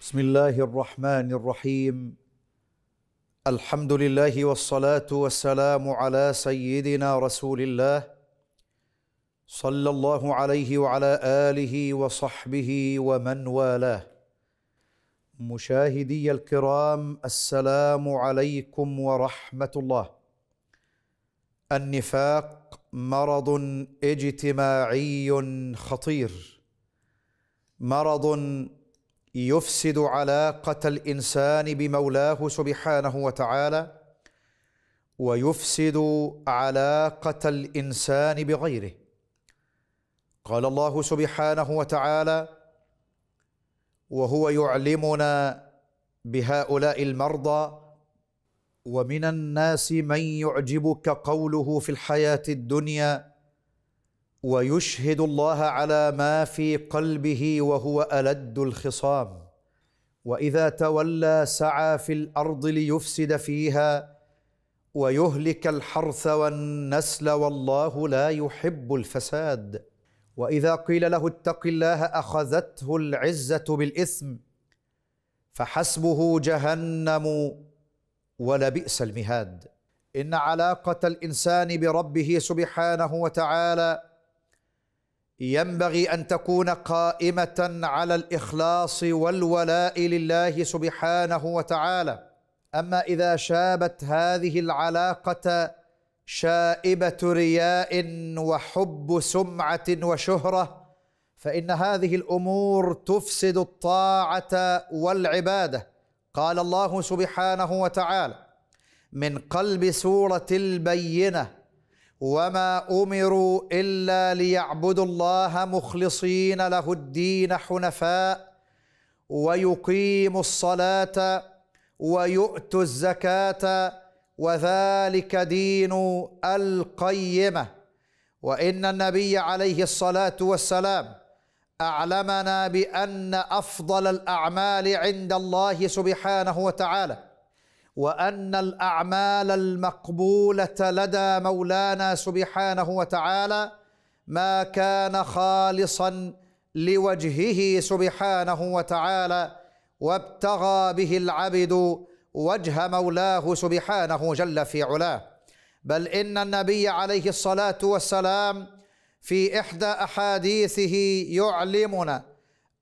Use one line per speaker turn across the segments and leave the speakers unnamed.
بسم الله الرحمن الرحيم الحمد لله والصلاه والسلام على سيدنا رسول الله صلى الله عليه وعلى اله وصحبه ومن والاه مشاهدي الكرام السلام عليكم ورحمه الله النفاق مرض اجتماعي خطير مرض يفسد علاقه الانسان بمولاه سبحانه وتعالى ويفسد علاقه الانسان بغيره قال الله سبحانه وتعالى وهو يعلمنا بهؤلاء المرضى ومن الناس من يعجبك قوله في الحياه الدنيا ويشهد الله على ما في قلبه وهو الد الخصام واذا تولى سعى في الارض ليفسد فيها ويهلك الحرث والنسل والله لا يحب الفساد واذا قيل له اتق الله اخذته العزه بالاثم فحسبه جهنم ولا بئس المهاد ان علاقه الانسان بربه سبحانه وتعالى ينبغي ان تكون قائمه على الاخلاص والولاء لله سبحانه وتعالى اما اذا شابت هذه العلاقه شائبه رياء وحب سمعه وشهره فان هذه الامور تفسد الطاعه والعباده قال الله سبحانه وتعالى من قلب سوره البينه وما امروا الا ليعبدوا الله مخلصين له الدين حنفاء ويقيموا الصلاه ويؤتوا الزكاه وذلك دين القيمه وان النبي عليه الصلاه والسلام أعلمنا بأن أفضل الأعمال عند الله سبحانه وتعالى وأن الأعمال المقبولة لدى مولانا سبحانه وتعالى ما كان خالصا لوجهه سبحانه وتعالى وابتغى به العبد وجه مولاه سبحانه جل في علاه بل إن النبي عليه الصلاة والسلام في إحدى أحاديثه يعلمنا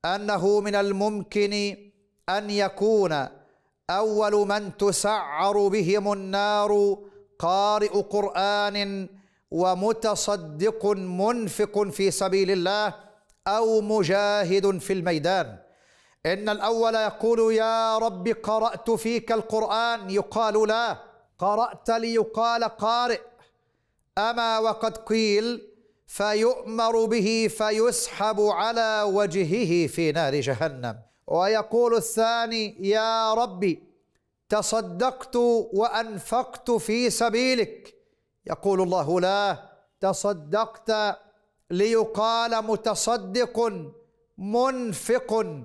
أنه من الممكن أن يكون أول من تسعر بهم النار قارئ قرآن ومتصدق منفق في سبيل الله أو مجاهد في الميدان إن الأول يقول يا رب قرأت فيك القرآن يقال لا قرأت ليقال قارئ أما وقد قيل فيؤمر به فيسحب على وجهه في نار جهنم ويقول الثاني يا ربي تصدقت وأنفقت في سبيلك يقول الله لا تصدقت ليقال متصدق منفق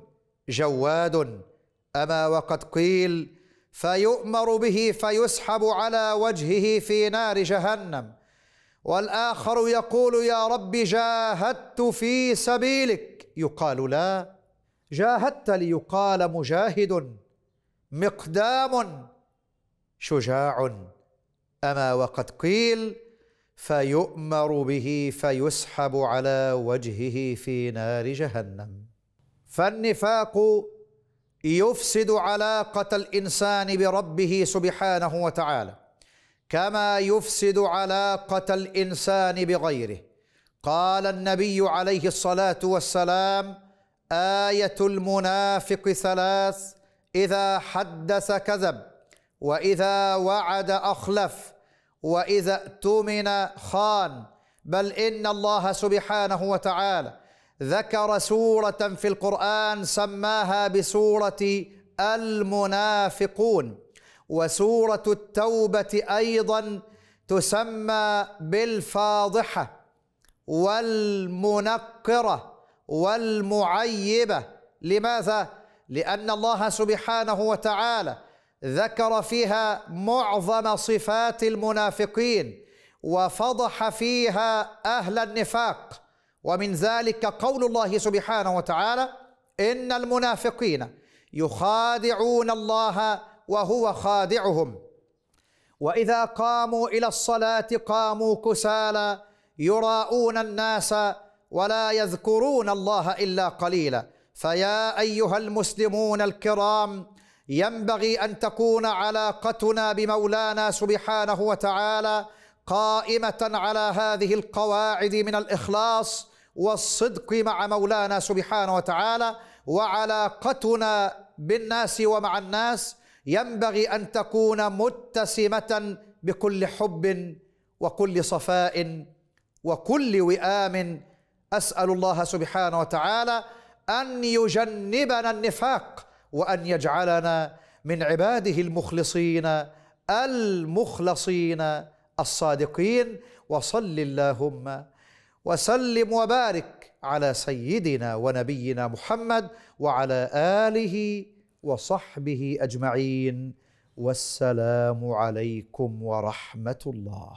جواد أما وقد قيل فيؤمر به فيسحب على وجهه في نار جهنم والآخر يقول يا رب جاهدت في سبيلك يقال لا جاهدت ليقال مجاهد مقدام شجاع أما وقد قيل فيؤمر به فيسحب على وجهه في نار جهنم فالنفاق يفسد علاقة الإنسان بربه سبحانه وتعالى كما يفسد علاقه الانسان بغيره قال النبي عليه الصلاه والسلام ايه المنافق ثلاث اذا حدث كذب واذا وعد اخلف واذا اؤتمن خان بل ان الله سبحانه وتعالى ذكر سوره في القران سماها بسوره المنافقون وسوره التوبه ايضا تسمى بالفاضحه والمنقره والمعيبه لماذا لان الله سبحانه وتعالى ذكر فيها معظم صفات المنافقين وفضح فيها اهل النفاق ومن ذلك قول الله سبحانه وتعالى ان المنافقين يخادعون الله وهو خادعهم واذا قاموا الى الصلاه قاموا كسالى يراءون الناس ولا يذكرون الله الا قليلا فيا ايها المسلمون الكرام ينبغي ان تكون علاقتنا بمولانا سبحانه وتعالى قائمه على هذه القواعد من الاخلاص والصدق مع مولانا سبحانه وتعالى وعلاقتنا بالناس ومع الناس ينبغي ان تكون متسمه بكل حب وكل صفاء وكل وئام اسال الله سبحانه وتعالى ان يجنبنا النفاق وان يجعلنا من عباده المخلصين المخلصين الصادقين وصل اللهم وسلم وبارك على سيدنا ونبينا محمد وعلى اله وصحبه اجمعين والسلام عليكم ورحمه الله